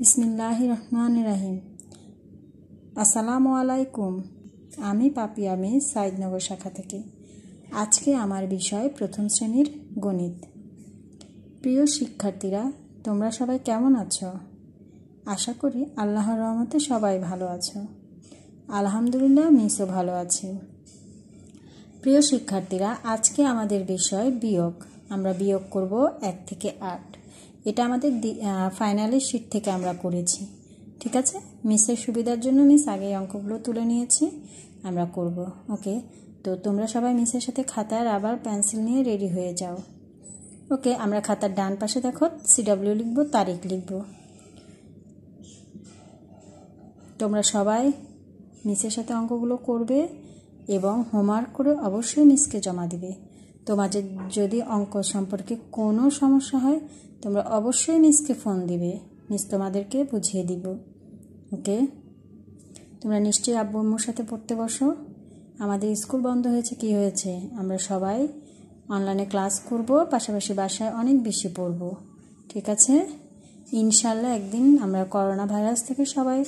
বিসমিল্লাহ রহমান রাহিম আসসালামু আলাইকুম আমি পাপিয়া আমি সাইদনগর শাখা থেকে আজকে আমার বিষয় প্রথম শ্রেণীর গণিত প্রিয় শিক্ষার্থীরা তোমরা সবাই কেমন আছো আশা করি আল্লাহর রহমতে সবাই ভালো আছো আলহামদুলিল্লাহ মিসও ভালো আছে প্রিয় শিক্ষার্থীরা আজকে আমাদের বিষয় বিয়োগ আমরা বিয়োগ করব এক থেকে আট এটা আমাদের ফাইনালের শীট থেকে আমরা করেছি ঠিক আছে মিসের সুবিধার জন্য মিস আগে অঙ্কগুলো তুলে নিয়েছি আমরা করব ওকে তো তোমরা সবাই মিসের সাথে খাতার আবার পেন্সিল নিয়ে রেডি হয়ে যাও ওকে আমরা খাতার ডান পাশে দেখো সিডাব্লিউ লিখবো তারিখ লিখবো তোমরা সবাই মিসের সাথে অঙ্কগুলো করবে এবং হোমওয়ার্ক করে অবশ্যই মিসকে জমা দিবে তোমাদের যদি অঙ্ক সম্পর্কে কোনো সমস্যা হয় তোমরা অবশ্যই মিসকে ফোন দিবে মিস তোমাদেরকে বুঝিয়ে দিব ওকে তোমরা নিশ্চয়ই আব্বু আম্মুর সাথে পড়তে বসো আমাদের স্কুল বন্ধ হয়েছে কি হয়েছে আমরা সবাই অনলাইনে ক্লাস করব পাশাপাশি বাসায় অনেক বেশি পড়ব ঠিক আছে ইনশাল্লাহ একদিন আমরা করোনা ভাইরাস থেকে সবাই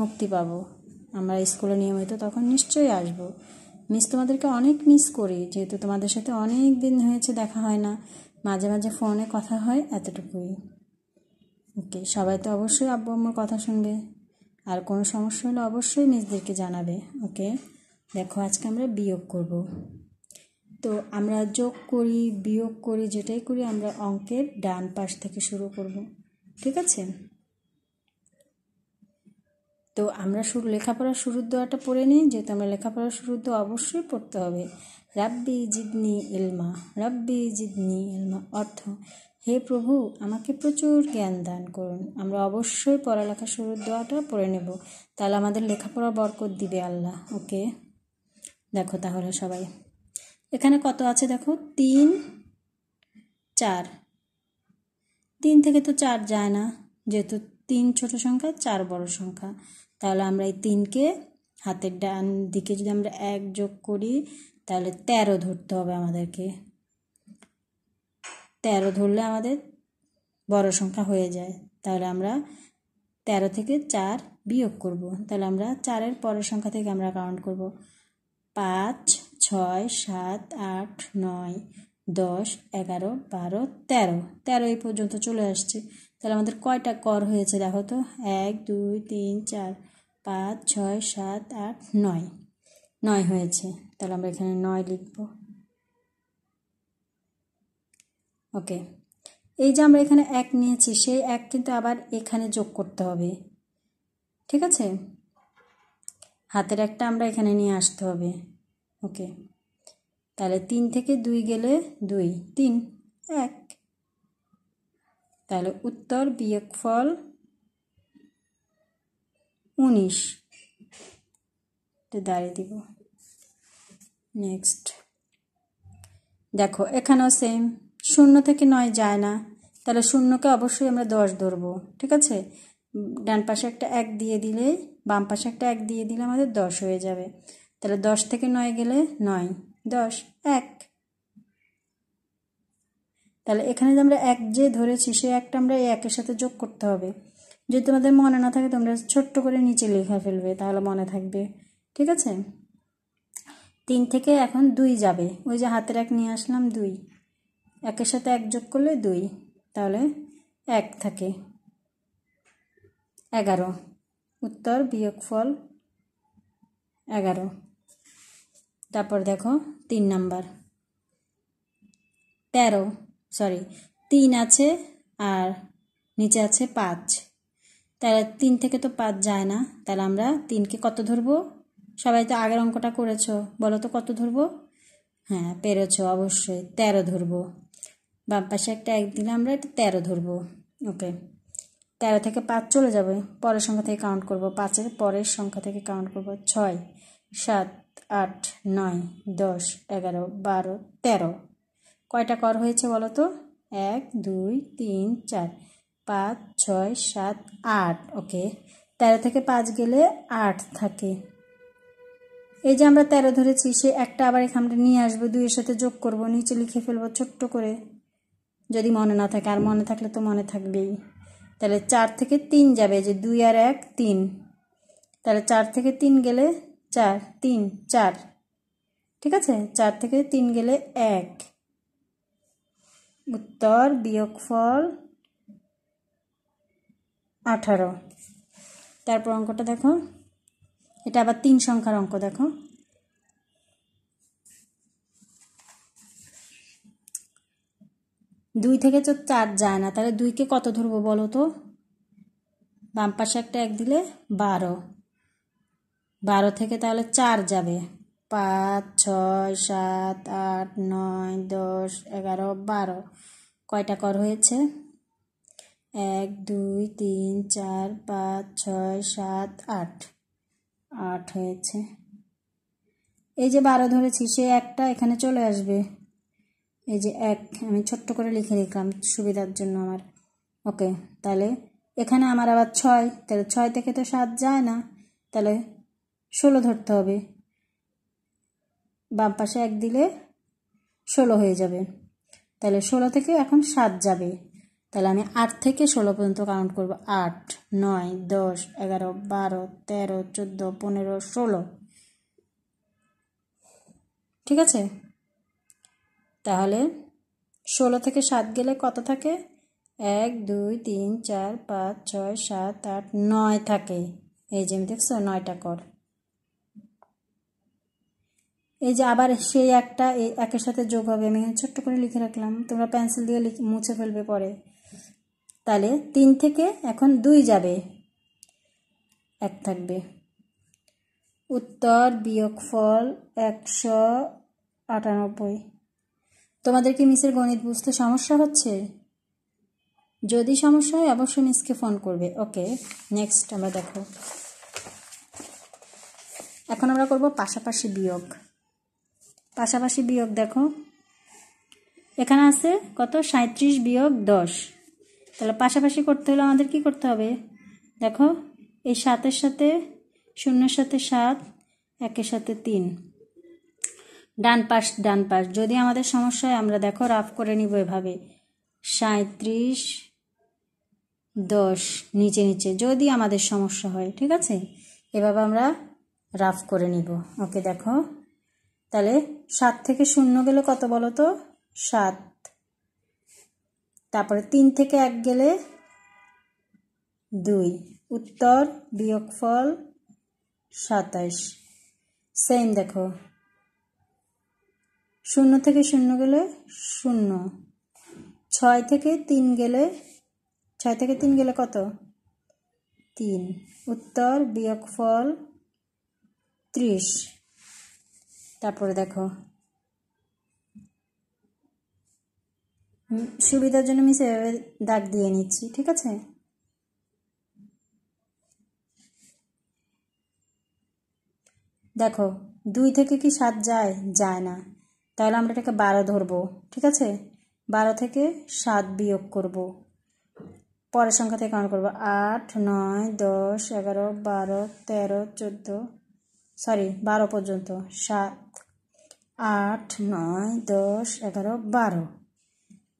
মুক্তি পাব আমরা স্কুলে নিয়মিত তখন নিশ্চয়ই আসবো মিস তোমাদেরকে অনেক মিস করি যেহেতু তোমাদের সাথে অনেক দিন হয়েছে দেখা হয় না মাঝে মাঝে ফোনে কথা হয় এতটুকুই ওকে সবাই তো অবশ্যই আব্বু আম্মুর কথা শুনবে আর কোনো সমস্যা হলে অবশ্যই মিসদেরকে জানাবে ওকে দেখো আজকে আমরা বিয়োগ করব তো আমরা যোগ করি বিয়োগ করি যেটাই করি আমরা অঙ্কের ডান পাশ থেকে শুরু করব ঠিক আছে তো আমরা শুরু লেখাপড়া শুরুর দোয়াটা পড়ে নিই যেহেতু আমরা লেখাপড়া শুরুর দোয়া অবশ্যই পড়তে হবে রাব্বি জিদনি এলমা রাব্বি জিদনি এলমা অর্থ হে প্রভু আমাকে প্রচুর জ্ঞান দান করুন আমরা অবশ্যই পড়ালেখা শুরুর দোয়াটা পড়ে নেব তাহলে আমাদের লেখাপড়া বরকত দিবে আল্লাহ ওকে দেখো তাহলে সবাই এখানে কত আছে দেখো তিন চার তিন থেকে তো চার যায় না যেহেতু তিন ছোট সংখ্যা চার বড় সংখ্যা তাহলে আমরা এই তিনকে হাতের ডান দিকে যদি আমরা এক যোগ করি তাহলে তেরো ধরতে হবে আমাদেরকে তেরো ধরলে আমাদের বড় সংখ্যা হয়ে যায় তাহলে আমরা তেরো থেকে চার বিয়োগ করব তাহলে আমরা চারের পরের সংখ্যা থেকে আমরা কাউন্ট করব পাঁচ ছয় সাত আট নয় দশ এগারো বারো তেরো তেরো এই পর্যন্ত চলে আসছে তাহলে আমাদের কয়টা কর হয়েছে দেখো তো এক দুই তিন চার পাঁচ ছয় সাত আট নয় নয় হয়েছে তাহলে আমরা এখানে নয় লিখব ওকে এই যে আমরা এখানে এক নিয়েছি সেই এক কিন্তু আবার এখানে যোগ করতে হবে ঠিক আছে হাতের একটা আমরা এখানে নিয়ে আসতে হবে ওকে তাহলে তিন থেকে দুই গেলে দুই তিন এক তাহলে উত্তর বিয়োগ ফল উনিশ দাঁড়িয়ে দিব নেক্সট দেখো এখানেও সেম শূন্য থেকে নয় যায় না তাহলে শূন্যকে অবশ্যই আমরা দশ ধরবো ঠিক আছে ডান পাশে একটা এক দিয়ে দিলে বাম পাশে একটা এক দিয়ে দিলে আমাদের দশ হয়ে যাবে তাহলে দশ থেকে নয় গেলে নয় দশ এক তাহলে এখানে যে আমরা এক যে ধরেছি সে একটা আমরা এই একের সাথে যোগ করতে হবে যদি তোমাদের মনে না থাকে তোমরা ছোট্ট করে নিচে লেখা ফেলবে তাহলে মনে থাকবে ঠিক আছে তিন থেকে এখন দুই যাবে ওই যে হাতের এক নিয়ে আসলাম দুই একের সাথে এক যোগ করলে দুই তাহলে এক থাকে এগারো উত্তর বিয়োগ ফল এগারো তারপর দেখো তিন নাম্বার তেরো সরি তিন আছে আর নিচে আছে পাঁচ তাহলে তিন থেকে তো পাঁচ যায় না তাহলে আমরা তিনকে কত ধরবো সবাই তো আগের অঙ্কটা করেছ বলো তো কত ধরবো হ্যাঁ পেরেছ অবশ্যই তেরো ধরবো বাম পাশে একটা এক দিলে আমরা এটা তেরো ধরবো ওকে তেরো থেকে পাঁচ চলে যাবে পরের সংখ্যা থেকে কাউন্ট করব পাঁচের পরের সংখ্যা থেকে কাউন্ট করব ছয় সাত আট নয় দশ এগারো বারো তেরো কয়টা কর হয়েছে বলো তো এক দুই তিন চার পাঁচ ছয় সাত আট ওকে তেরো থেকে পাঁচ গেলে আট থাকে এই যে আমরা তেরো ধরেছি সে একটা আবার এখানটা নিয়ে আসবো দুইয়ের সাথে যোগ করব নিচে লিখে ফেলবো ছোট্ট করে যদি মনে না থাকে আর মনে থাকলে তো মনে থাকবেই তাহলে চার থেকে তিন যাবে যে দুই আর এক তিন তাহলে চার থেকে তিন গেলে চার তিন চার ঠিক আছে চার থেকে তিন গেলে এক উত্তর বিয়োগফল আঠারো তারপর অঙ্কটা দেখো এটা আবার তিন সংখ্যার অঙ্ক দেখো দুই থেকে তো চার যায় না তাহলে দুইকে কত ধরবো বলো তো বাম পাশে একটা এক দিলে বারো বারো থেকে তাহলে চার যাবে পাঁচ ছয় সাত আট নয় দশ এগারো বারো কয়টা কর হয়েছে এক দুই তিন চার পাঁচ ছয় সাত আট আট হয়েছে এই যে বারো ধরেছি সে একটা এখানে চলে আসবে এই যে এক আমি ছোট্ট করে লিখে রেখলাম সুবিধার জন্য আমার ওকে তাহলে এখানে আমার আবার ছয় তাহলে ছয় থেকে তো সাত যায় না তাহলে ষোলো ধরতে হবে বাম পাশে এক দিলে ষোলো হয়ে যাবে তাহলে ষোলো থেকে এখন সাত যাবে তাহলে আমি আট থেকে ষোলো পর্যন্ত কাউন্ট করব আট নয় দশ এগারো বারো তেরো চোদ্দো পনেরো ষোলো ঠিক আছে তাহলে ষোলো থেকে সাত গেলে কত থাকে এক দুই তিন চার পাঁচ ছয় সাত আট নয় থাকে এই যে আমি দেখছো নয়টা কর এই যে আবার সেই একটা একের সাথে যোগ হবে আমি ছোট্ট করে লিখে রাখলাম তোমরা পেন্সিল দিয়ে মুছে ফেলবে পরে তাহলে তিন থেকে এখন দুই যাবে এক থাকবে উত্তর বিয়োগ ফল একশো আটানব্বই তোমাদের কি মিসের গণিত বুঝতে সমস্যা হচ্ছে যদি সমস্যা হয় অবশ্যই মিসকে ফোন করবে ওকে নেক্সট আমরা দেখো এখন আমরা করব পাশাপাশি বিয়োগ পাশাপাশি বিয়োগ দেখো এখানে আছে কত সাঁত্রিশ বিয়োগ দশ তাহলে পাশাপাশি করতে হলে আমাদের কি করতে হবে দেখো এই সাতের সাথে শূন্যের সাথে সাত একের সাথে তিন ডান পাশ ডান পাশ যদি আমাদের সমস্যা হয় আমরা দেখো রাফ করে নিব এভাবে সাঁত্রিশ দশ নিচে নিচে যদি আমাদের সমস্যা হয় ঠিক আছে এভাবে আমরা রাফ করে নিব ওকে দেখো তাহলে সাত থেকে শূন্য গেলে কত বলো তো সাত তারপরে তিন থেকে এক গেলে দুই উত্তর বিয়োগফল সাতাশ সেম দেখো শূন্য থেকে শূন্য গেলে শূন্য ছয় থেকে তিন গেলে ছয় থেকে তিন গেলে কত তিন উত্তর বিয়োগফল ত্রিশ তারপরে দেখো সুবিধার জন্য আমি সেভাবে দাগ দিয়ে নিচ্ছি ঠিক আছে দেখো দুই থেকে কি সাত যায় যায় না তাহলে আমরা এটাকে বারো ধরবো ঠিক আছে বারো থেকে সাত বিয়োগ করব পরের সংখ্যা থেকে কাউন্ট করবো আট নয় দশ এগারো বারো তেরো চোদ্দো সরি বারো পর্যন্ত সাত আট নয় দশ এগারো বারো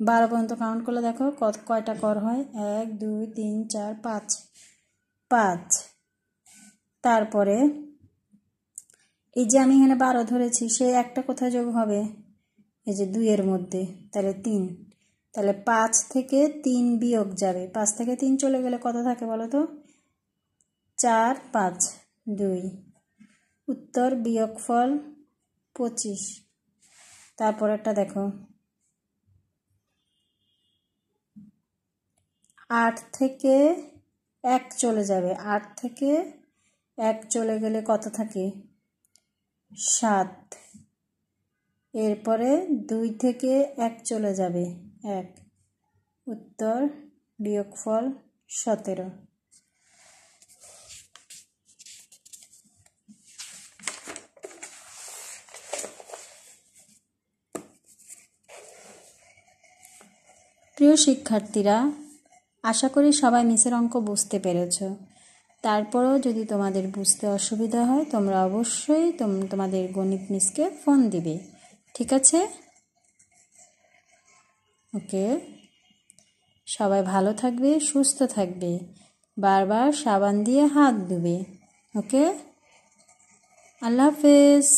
বারো পর্যন্ত কাউন্ট করলে দেখো কত কয়টা কর হয় এক দুই তিন চার পাঁচ পাঁচ তারপরে এই যে আমি এখানে বারো ধরেছি সে একটা কোথায় যোগ হবে এই যে দুইয়ের মধ্যে তাহলে তিন তাহলে পাঁচ থেকে তিন বিয়োগ যাবে পাঁচ থেকে তিন চলে গেলে কত থাকে বলো তো চার পাঁচ দুই উত্তর বিয়োগফল পঁচিশ তারপর একটা দেখো আট থেকে এক চলে যাবে আট থেকে এক চলে গেলে কত থাকে সাত এরপরে দুই থেকে এক চলে যাবে এক উত্তর বিয়োগফল সতেরো প্রিয় শিক্ষার্থীরা আশা করি সবাই মিসের অঙ্ক বুঝতে পেরেছ তারপরেও যদি তোমাদের বুঝতে অসুবিধা হয় তোমরা অবশ্যই তোমাদের গণিত মিসকে ফোন দিবে ঠিক আছে ওকে সবাই ভালো থাকবে সুস্থ থাকবে বারবার সাবান দিয়ে হাত ধুবে ওকে আল্লাহ হাফেজ